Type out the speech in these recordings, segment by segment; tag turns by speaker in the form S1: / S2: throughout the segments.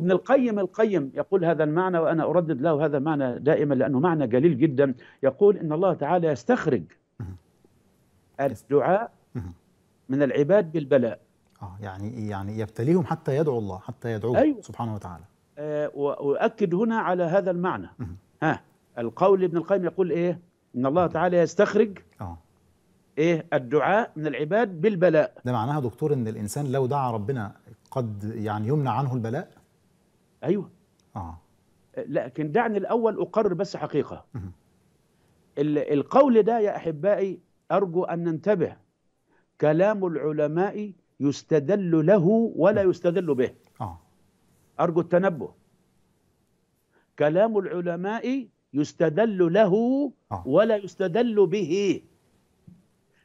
S1: ابن القيم القيم يقول هذا المعنى وأنا أردد له هذا المعنى دائما لأنه معنى جليل جدا يقول إن الله تعالى يستخرج الدعاء من العباد بالبلاء آه يعني إيه؟ يعني يبتليهم حتى يدعو الله حتى يدعوه أيوه. سبحانه وتعالى آه، وأؤكد هنا على هذا المعنى ها القول ابن القيم يقول إيه إن الله تعالى يستخرج آه. إيه الدعاء من العباد بالبلاء ده معناها دكتور إن الإنسان لو دعا ربنا قد يعني يمنع عنه البلاء ايوه اه, أه، لكن دعني الاول اقرر بس حقيقه القول ده يا احبائي ارجو ان ننتبه كلام العلماء يستدل له ولا يستدل به آه. ارجو التنبه كلام العلماء يستدل له آه. ولا يستدل به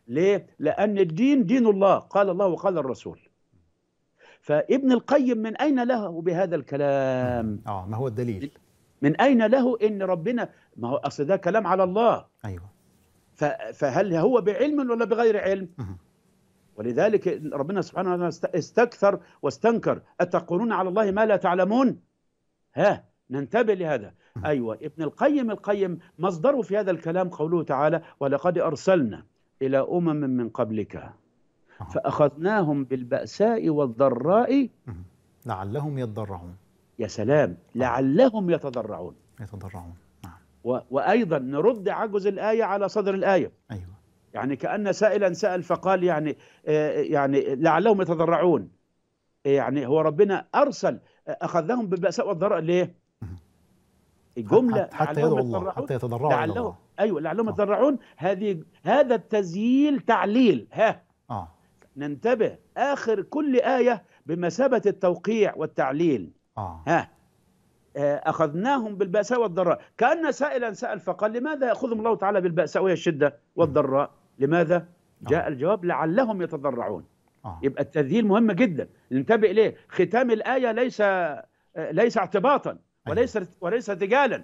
S1: ليه لان الدين دين الله قال الله وقال الرسول فابن القيم من أين له بهذا الكلام آه ما هو الدليل من أين له إن ربنا ما هو أصل ده كلام على الله أيوة فهل هو بعلم ولا بغير علم ولذلك ربنا سبحانه وتعالى استكثر واستنكر أتقولون على الله ما لا تعلمون ها ننتبه لهذا أيوة ابن القيم القيم مصدره في هذا الكلام قوله تعالى ولقد أرسلنا إلى أمم من قبلك نعم. فأخذناهم بالبأساء والضراء لعلهم يتضرعون يا سلام نعم. لعلهم يتضرعون يتضرعون نعم وأيضا نرد عجز الآية على صدر الآية أيوة يعني كأن سائلا سأل فقال يعني آه، يعني لعلهم يتضرعون يعني هو ربنا أرسل أخذهم بالبأساء والضراء ليه؟ الجملة حتى يدعو الله حتى يتضرعوا لعلهم أيوه لعلهم آه. يتضرعون هذه هذا التزييل تعليل ها آه ننتبه آخر كل آية بمثابة التوقيع والتعليل آه. ها آه، أخذناهم بالبأساء والضراء كأن سائلا سأل فقال لماذا يأخذهم الله تعالى بالبأساء والشده الشدة والضراء لماذا آه. جاء آه. الجواب لعلهم يتضرعون آه. يبقى التذييل مهم جدا ننتبه إليه ختام الآية ليس آه، ليس اعتباطا أيوه. وليس وليس تجالا